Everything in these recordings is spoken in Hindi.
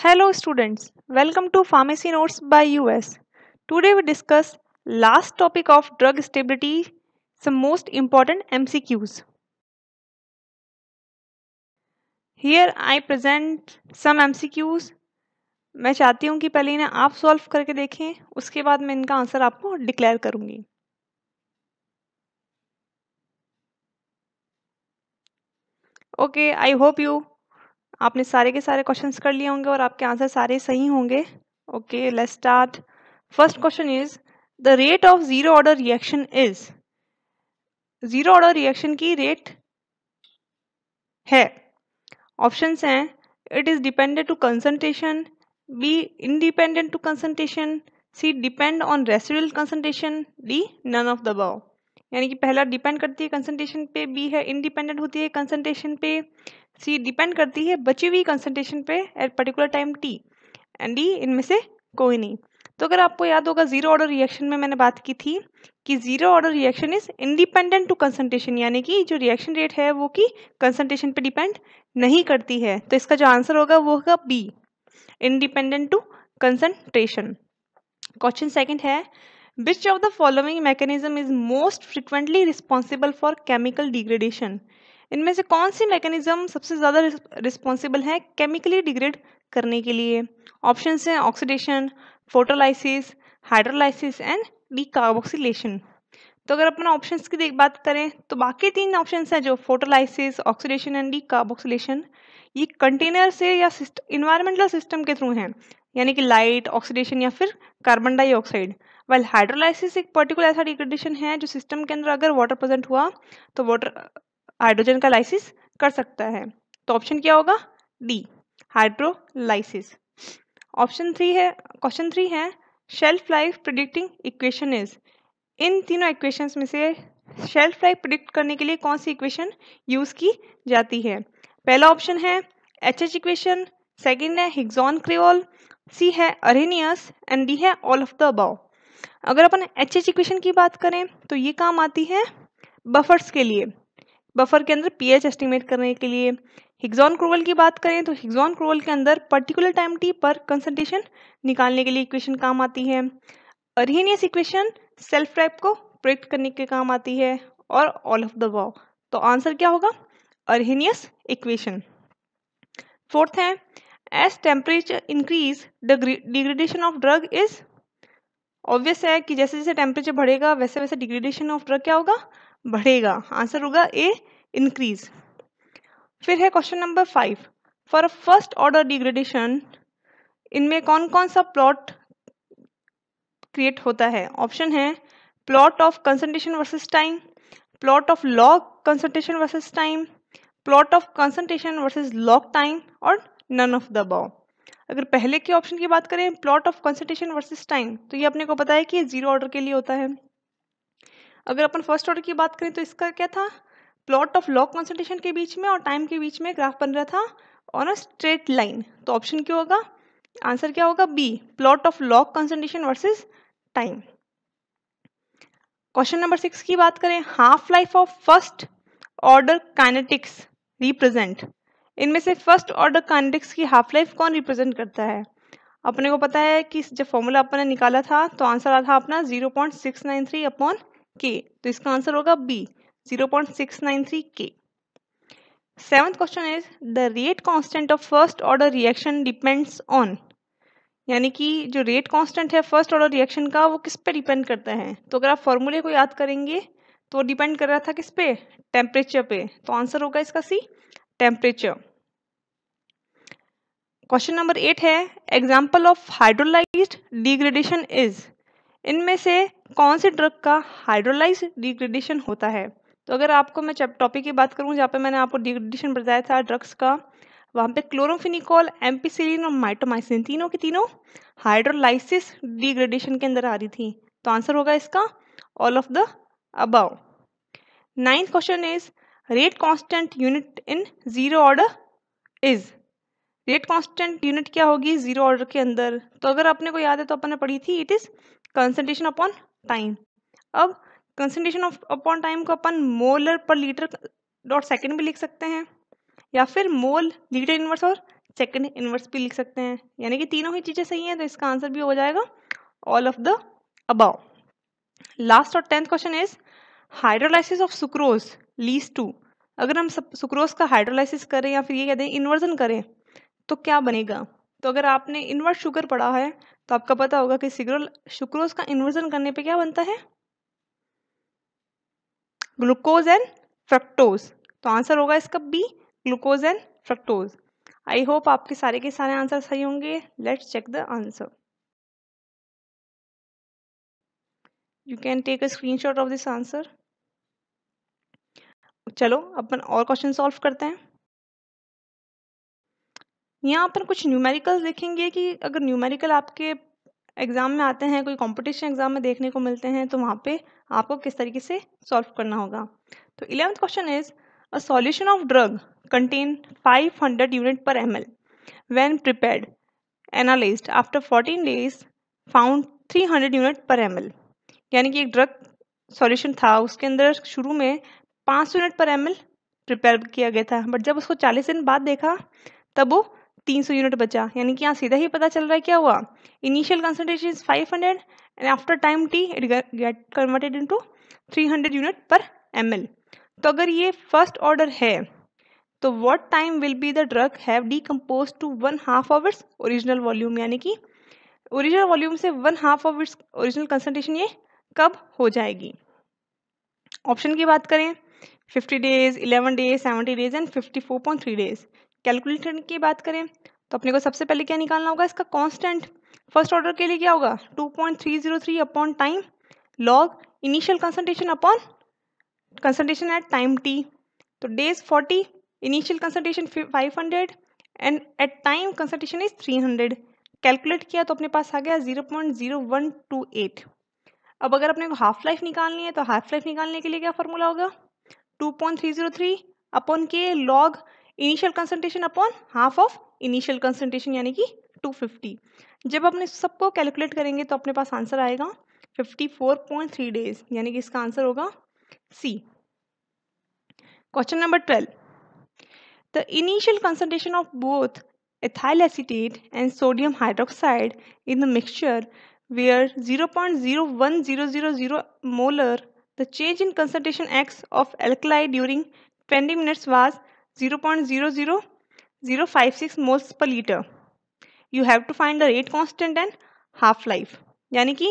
Hello students, welcome to Pharmacy Notes by US. Today we discuss last topic of drug stability, some most important MCQs. Here I present some MCQs. मैं चाहती हूँ कि पहले इन्हें आप सॉल्व करके देखें उसके बाद मैं इनका आंसर आपको डिक्लेयर करूँगी ओके आई होप यू आपने सारे के सारे क्वेश्चंस कर लिए होंगे और आपके आंसर सारे सही होंगे okay let's start first question is the rate of zero order reaction is zero order reaction की रेट है ऑप्शंस हैं it is depended to concentration B independent to concentration C depend on residual concentration D none of the above यानी कि पहला डिपेंड करती है कंसनट्रेशन पे बी है इंडिपेंडेंट होती है कंसनट्रेशन पे सी डिपेंड करती है बची हुई कंसनट्रेशन पे at particular time T and D इनमें से कोई नहीं तो अगर आपको याद होगा जीरो ऑर्डर रिएक्शन में मैंने बात की थी कि zero order reaction is independent to concentration यानी कि जो रिएक्शन रेट है वो कि कंसनट्रेशन पे डिपेंड नहीं करती है तो इसका जो आंसर होगा वो होगा B independent to concentration question second है which of the following mechanism is most frequently responsible for chemical degradation इनमें से कौन सी मैकेनिज्म सबसे ज़्यादा रिस्पॉन्सिबल है केमिकली डिग्रेड करने के लिए ऑप्शन हैं oxidation photolysis hydrolysis and decarboxylation तो अगर अपना ऑप्शंस की देख बात करें तो बाकी तीन ऑप्शंस हैं जो फोटोलाइसिस ऑक्सीडेशन एंड डिकार्बोक्सीलेशन ये कंटेनर से या इन्वायरमेंटल सिस्टम के थ्रू हैं यानी कि लाइट ऑक्सीडेशन या फिर कार्बन डाइऑक्साइड वेल हाइड्रोलाइसिस एक पर्टिकुलर ऐसा डिग्रेडेशन है जो सिस्टम के अंदर अगर वाटर प्रेजेंट हुआ तो वाटर हाइड्रोजन का लाइसिस कर सकता है तो ऑप्शन क्या होगा डी हाइड्रोलाइसिस ऑप्शन थ्री है क्वेश्चन थ्री है shelf life predicting equation is इन तीनों इक्वेशंस में से शेल्फ लाइफ प्रिडिक्ट करने के लिए कौन सी इक्वेशन यूज़ की जाती है पहला ऑप्शन है एच एच इक्वेशन सेकेंड है हिग्जॉन क्रियोल सी है अरेनियस एंड डी है ऑल ऑफ द अबाव अगर अपन एच एच इक्वेशन की बात करें तो ये काम आती है बफर्स के लिए बफर के अंदर पीएच एस्टिमेट करने के लिए हिग्जॉन क्रोवल की बात करें तो हिग्जॉन क्रोवल के अंदर पर्टिकुलर टाइम टी पर कंसंट्रेशन निकालने के लिए इक्वेशन काम आती है अरहेनियस इक्वेशन सेल्फ ट्रैप को प्रोडक्ट करने के काम आती है और ऑल ऑफ द वाव तो आंसर क्या होगा अरहेनियस इक्वेशन फोर्थ है as temperature increase the degradation of drug is obvious है कि जैसे जैसे टेम्परेचर बढ़ेगा वैसे वैसे डिग्रेडेशन ऑफ ड्रग क्या होगा बढ़ेगा आंसर होगा ए इंक्रीज फिर है question number five for a first order degradation इनमें कौन कौन सा प्लॉट क्रिएट होता है ऑप्शन है plot of concentration versus time plot of log concentration versus time plot of concentration versus log time और नन ऑफ द बॉ अगर पहले के ऑप्शन की बात करें plot of concentration versus time तो ये अपने को पता है कि ये जीरो ऑर्डर के लिए होता है अगर अपन फर्स्ट ऑर्डर की बात करें तो इसका क्या था प्लॉट ऑफ लॉक कॉन्सेंट्रेशन के बीच में और टाइम के बीच में ग्राफ बन रहा था ऑन अ स्ट्रेट लाइन तो ऑप्शन क्या होगा आंसर क्या होगा B plot of log concentration versus time question number six की बात करें half life of first order kinetics represent इनमें से फर्स्ट ऑर्डर काइनेटिक्स की हाफ लाइफ कौन रिप्रेजेंट करता है अपने को पता है कि जब फॉर्मूला अपन ने निकाला था तो आंसर आ था अपना zero point six nine three upon K तो इसका आंसर होगा B zero point six nine three K seventh question is the rate constant of first order reaction depends on यानी कि जो रेट कांस्टेंट है फर्स्ट ऑर्डर रिएक्शन का वो किस पे डिपेंड करता है तो अगर आप फॉर्मूले को याद करेंगे तो डिपेंड कर रहा था किस पे टेम्परेचर पे तो आंसर होगा इसका C temperature question number eight है example of hydrolysed degradation is इनमें से कौन से ड्रग का हाइड्रोलाइज डिग्रेडेशन होता है तो अगर आपको मैं टॉपिक की बात करूं जहाँ पे मैंने आपको डिग्रेडेशन बताया था ड्रग्स का वहाँ पे क्लोरोफिनिकॉल एम्पीसिलिन और माइटोमाइसिन तीनों की तीनों हाइड्रोलाइसिस डिग्रेडेशन के अंदर आ रही थी तो आंसर होगा इसका all of the above ninth question is rate constant unit in zero order is rate constant unit क्या होगी ज़ीरो ऑर्डर के अंदर तो अगर आपने को याद है तो अपन ने पढ़ी थी it is concentration upon time अब कंसनट्रेशन ऑफ अपॉन टाइम को अपन मोलर पर लीटर डॉट सेकेंड भी लिख सकते हैं या फिर मोल लीटर इन्वर्स और सेकेंड इन्वर्स भी लिख सकते हैं यानी कि तीनों ही चीज़ें सही हैं तो इसका आंसर भी हो जाएगा all of the above last और tenth question is hydrolysis of sucrose leads to अगर हम सब सुक्रोज का हाइड्रोलाइसिस करें या फिर ये कहते हैं इन्वर्जन करें तो क्या बनेगा तो अगर आपने इन्वर्ट शुगर पढ़ा है तो आपका पता होगा कि सिग्रोल सुक्रोज का इन्वर्जन करने पे क्या बनता है ग्लूकोज एंड फ्रक्टोज तो आंसर होगा इसका B glucose and fructose I hope आपके सारे के सारे आंसर सही होंगे let's check the answer you can take a screenshot of this answer चलो अपन और क्वेश्चन सॉल्व करते हैं यहाँ अपन कुछ न्यूमेरिकल देखेंगे कि अगर न्यूमेरिकल आपके एग्ज़ाम में आते हैं कोई कंपटीशन एग्ज़ाम में देखने को मिलते हैं तो वहाँ पे आपको किस तरीके से सॉल्व करना होगा तो eleventh question is a solution of drug contain 500 unit per M L when prepare analysed after 14 days found 300 unit per M यानी कि एक ड्रग सॉल्यूशन था उसके अंदर शुरू में पाँच सौ यूनिट पर एम प्रिपेयर किया गया था बट जब उसको चालीस दिन बाद देखा तब वो तीन सौ यूनिट बचा यानी कि यहाँ सीधा ही पता चल रहा है क्या हुआ initial concentration is five hundred and after time T it get converted into three hundred unit per M तो अगर ये फर्स्ट ऑर्डर है तो what time will be the drug have decompose to one half of its original volume यानी कि ओरिजिनल वॉल्यूम से one half of its original concentration ये कब हो जाएगी ऑप्शन की बात करें fifty days eleven days seventy days and fifty four point three days calculator की बात करें तो अपने को सबसे पहले क्या निकालना होगा इसका कांस्टेंट फर्स्ट ऑर्डर के लिए क्या होगा two point three zero three upon time log initial concentration upon concentration at time T तो days forty initial concentration five hundred and at time concentration is three hundred calculate किया तो अपने पास आ गया zero point zero one two eight अब अगर अपने को हाफ लाइफ निकालनी है तो हाफ लाइफ निकालने के लिए क्या फॉर्मूला होगा two point three zero three upon K log initial concentration upon half of initial concentration यानी कि टू फिफ्टी जब अपने सबको कैलकुलेट करेंगे तो अपने पास आंसर आएगा fifty four point three days यानी कि इसका आंसर होगा C question number twelve the initial concentration of both the mixture were zero point zero one zero zero 0.01000 molar the change in X of alkali during twenty minutes was zero point zero zero zero five six moles per litre you have to find the rate constant and half life यानी कि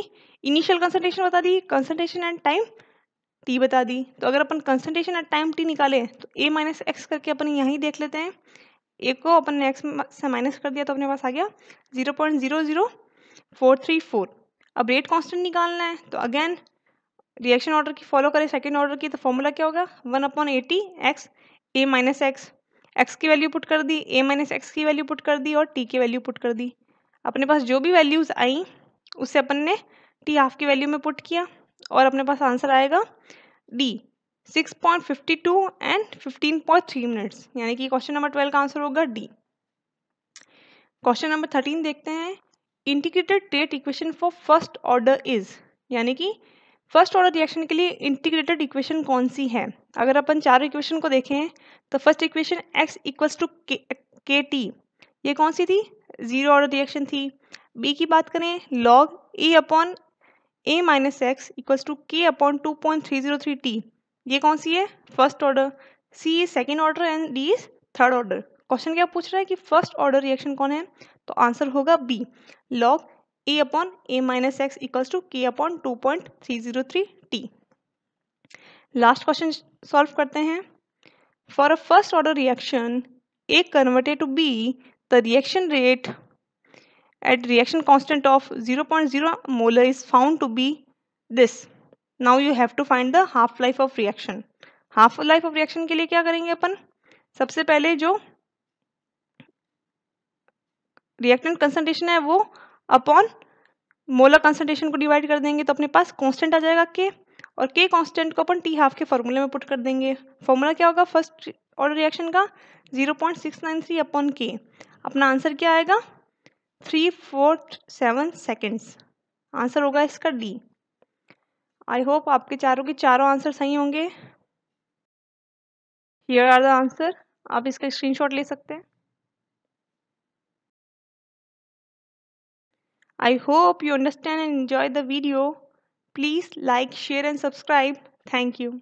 इनिशियल कंसनट्रेशन बता दी कंसनट्रेशन एंड टाइम टी बता दी तो अगर अपन कंसनट्रेशन एंड टाइम टी निकालें तो ए माइनस एक्स करके अपन यहाँ ही देख लेते हैं ए को अपन ने एक्स से माइनस कर दिया तो अपने पास आ गया zero point zero zero four three four अब रेट कॉन्स्टेंट निकालना है तो अगेन रिएक्शन ऑर्डर की फॉलो करें सेकेंड ऑर्डर की तो फॉर्मूला क्या होगा one upon a t x a minus x x की वैल्यू पुट कर दी ए माइनस एक्स की वैल्यू पुट कर दी और टी की वैल्यू पुट कर दी अपने पास जो भी वैल्यूज़ आई उससे अपन ने टी हाफ की वैल्यू में पुट किया और अपने पास आंसर आएगा D six point fifty two and fifteen point three minutes यानी कि क्वेश्चन नंबर ट्वेल्व का आंसर होगा डी क्वेश्चन नंबर थर्टीन देखते हैं integrated rate equation for first order is यानी कि फर्स्ट ऑर्डर रिएक्शन के लिए इंटीग्रेटेड इक्वेशन कौन सी है अगर अपन चार इक्वेशन को देखें तो first equation x equals to k t ये कौन सी थी जीरो ऑर्डर रिएक्शन थी बी की बात करें log a upon a minus x equals to k upon two point three zero three t ये कौन सी है first order C is second order and D is third order question क्या पूछ रहा है कि फर्स्ट ऑर्डर रिएक्शन कौन है तो आंसर होगा B log a upon a minus x equals to k upon two point three zero three t last question solve करते हैं for a first order reaction A converted to B the reaction rate at reaction constant of 0.0 molar is found to be this now you have to find the half life of reaction half life of reaction के लिए क्या करेंगे अपन सबसे पहले जो रिएक्टेंट कंसेंट्रेशन है वो अपॉन मोलर कंसनट्रेशन को डिवाइड कर देंगे तो अपने पास कांस्टेंट आ जाएगा के और के कांस्टेंट को अपन टी हाफ के फॉर्मूले में पुट कर देंगे फॉर्मूला क्या होगा फर्स्ट ऑर्डर रिएक्शन का zero point six nine three upon k अपना आंसर क्या आएगा three four seven seconds answer होगा इसका डी आई होप आपके चारों के चारों आंसर सही होंगे हियर आर द आंसर आप इसका स्क्रीनशॉट ले सकते हैं I hope you understand and enjoy the video. Please like, share and subscribe. Thank you.